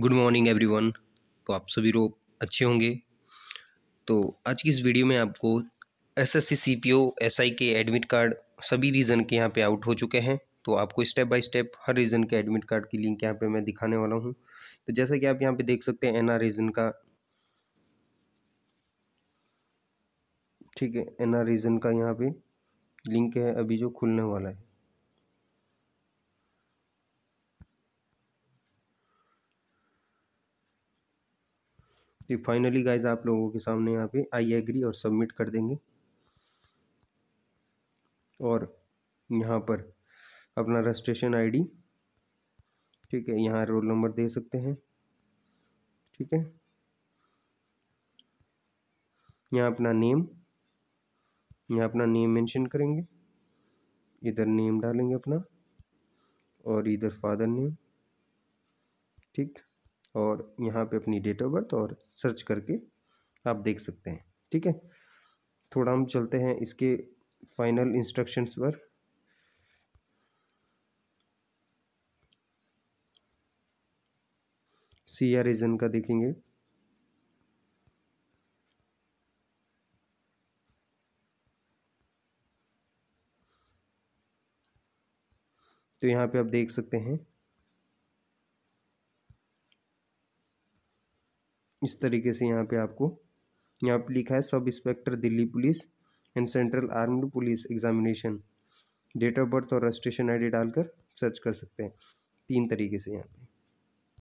good morning everyone तो आप सभी लोग अच्छे होंगे तो आज की इस वीडियो में आपको S S C C P O S I के एडमिट कार्ड सभी रीज़न के यहाँ पे आउट हो चुके हैं तो आपको स्टेप बाय स्टेप हर रीज़न के एडमिट कार्ड की लिंक यहाँ पे मैं दिखाने वाला हूँ तो जैसा कि आप यहाँ पे देख सकते हैं एन आर रीज़न का ठीक है एन आर रीज़न का यहाँ पर लिंक है अभी जो खुलने वाला है कि फाइनली गाइज आप लोगों के सामने यहाँ पे आई एग्री और सबमिट कर देंगे और यहाँ पर अपना रजिस्ट्रेशन आईडी ठीक है यहाँ रोल नंबर दे सकते हैं ठीक है यहाँ अपना नेम यहाँ अपना नेम मेंशन करेंगे इधर नेम डालेंगे अपना और इधर फादर नेम ठीक और यहाँ पे अपनी डेट ऑफ बर्थ और सर्च करके आप देख सकते हैं ठीक है थोड़ा हम चलते हैं इसके फाइनल इंस्ट्रक्शंस पर सी आर रीजन का देखेंगे तो यहाँ पे आप देख सकते हैं इस तरीके से यहाँ पे आपको यहाँ पे लिखा है sub inspector Delhi police and central armed police examination date of birth और रजिस्ट्रेशन आईडी डालकर सर्च कर सकते हैं तीन तरीके से यहाँ पे